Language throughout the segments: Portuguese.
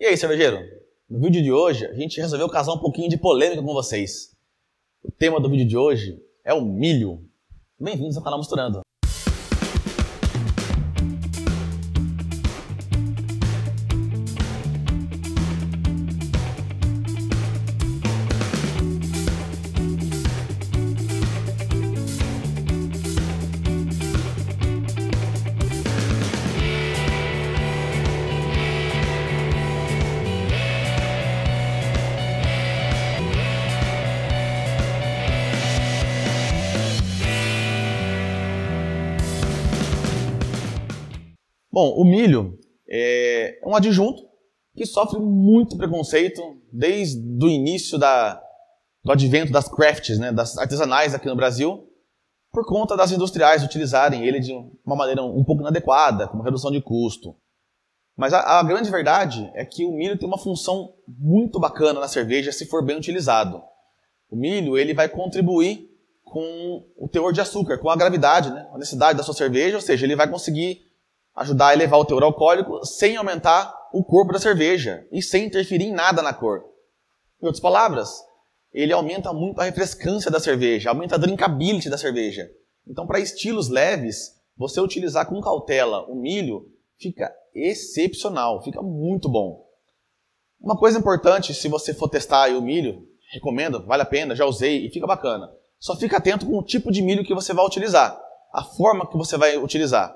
E aí, cervejeiro? No vídeo de hoje, a gente resolveu causar um pouquinho de polêmica com vocês. O tema do vídeo de hoje é o milho. Bem-vindos ao canal Misturando. Bom, o milho é um adjunto que sofre muito preconceito desde o início da, do advento das crafts, né, das artesanais aqui no Brasil, por conta das industriais utilizarem ele de uma maneira um pouco inadequada, como redução de custo. Mas a, a, grande verdade é que o milho tem uma função muito bacana na cerveja se for bem utilizado. O milho ele vai contribuir com o teor de açúcar, com a gravidade, né, a necessidade da sua cerveja, ou seja, ele vai conseguir ajudar a elevar o teor alcoólico sem aumentar o corpo da cerveja e sem interferir em nada na cor. Em outras palavras, ele aumenta muito a refrescância da cerveja, aumenta a drinkability da cerveja. Então, para estilos leves, você utilizar com cautela o milho fica excepcional, fica muito bom. Uma coisa importante, se você for testar o milho, recomendo, vale a pena, já usei e fica bacana. Só fica atento com o tipo de milho que você vai utilizar, a forma que você vai utilizar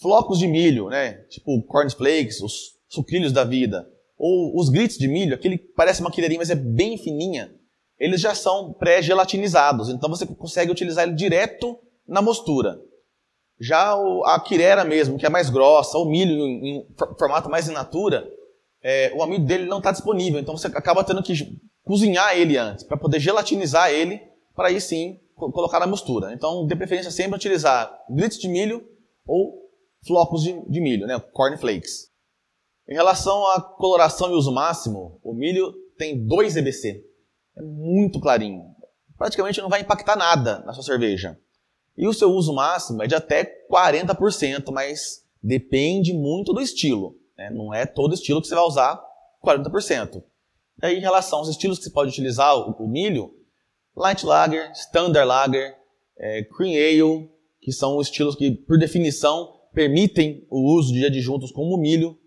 flocos de milho, né? Tipo cornflakes, os sucrilhos da vida, ou os gritos de milho, aquele que parece uma quilherinha, mas é bem fininha, eles já são pré-gelatinizados, então você consegue utilizar ele direto na mostura. Já a quirera mesmo, que é mais grossa, o milho em formato mais in natura, é, o amido dele não está disponível, então você acaba tendo que cozinhar ele antes, para poder gelatinizar ele, para aí sim colocar na mostura. Então, de preferência, sempre utilizar gritos de milho ou flocos de, de milho, né? flakes. Em relação à coloração e uso máximo, o milho tem 2 EBC. É muito clarinho. Praticamente não vai impactar nada na sua cerveja. E o seu uso máximo é de até 40%, mas depende muito do estilo. Né? Não é todo estilo que você vai usar 40%. aí, em relação aos estilos que você pode utilizar o, o milho, Light Lager, Standard Lager, é, Cream Ale, que são estilos que, por definição, permitem o uso de adjuntos como o milho,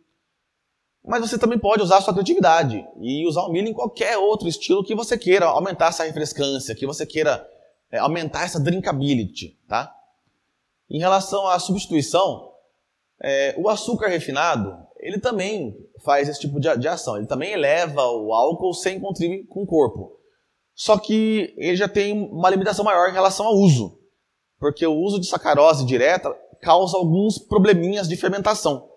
mas você também pode usar a sua criatividade e usar o milho em qualquer outro estilo que você queira aumentar essa refrescância, que você queira é, aumentar essa drinkability, tá? Em relação à substituição, é, o açúcar refinado, ele também faz esse tipo de, de ação. Ele também eleva o álcool sem contribuir com o corpo. Só que ele já tem uma limitação maior em relação ao uso. Porque o uso de sacarose direta causa alguns probleminhas de fermentação.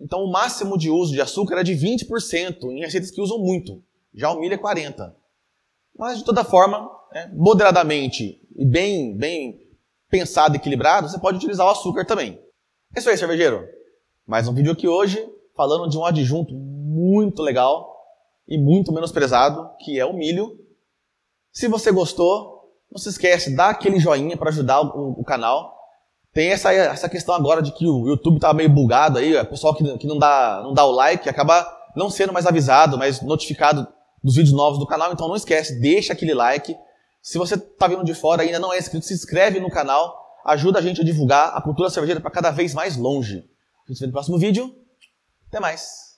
Então, o máximo de uso de açúcar é de 20% em receitas que usam muito. Já o milho é 40%. Mas, de toda forma, né, moderadamente e bem, bem pensado e equilibrado, você pode utilizar o açúcar também. É isso aí, cervejeiro. Mais um vídeo aqui hoje falando de um adjunto muito legal e muito menosprezado, que é o milho. Se você gostou, não se esquece, dá aquele joinha para ajudar o, o canal. Tem essa, essa questão agora de que o YouTube tá meio bugado aí, o é, pessoal que, que não, dá, não dá o like acaba não sendo mais avisado, mas notificado dos vídeos novos do canal, então não esquece, deixa aquele like. Se você está vindo de fora e ainda não é inscrito, se inscreve no canal, ajuda a gente a divulgar a cultura cervejeira para cada vez mais longe. A gente se vê no próximo vídeo. Até mais!